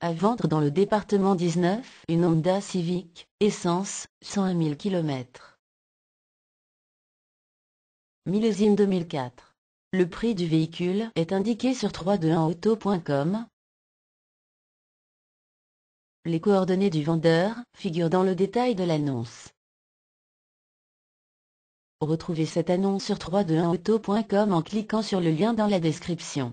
À vendre dans le département 19, une Honda Civic, essence, 101 000 km. Millésime 2004. Le prix du véhicule est indiqué sur 321auto.com. Les coordonnées du vendeur figurent dans le détail de l'annonce. Retrouvez cette annonce sur 321auto.com en cliquant sur le lien dans la description.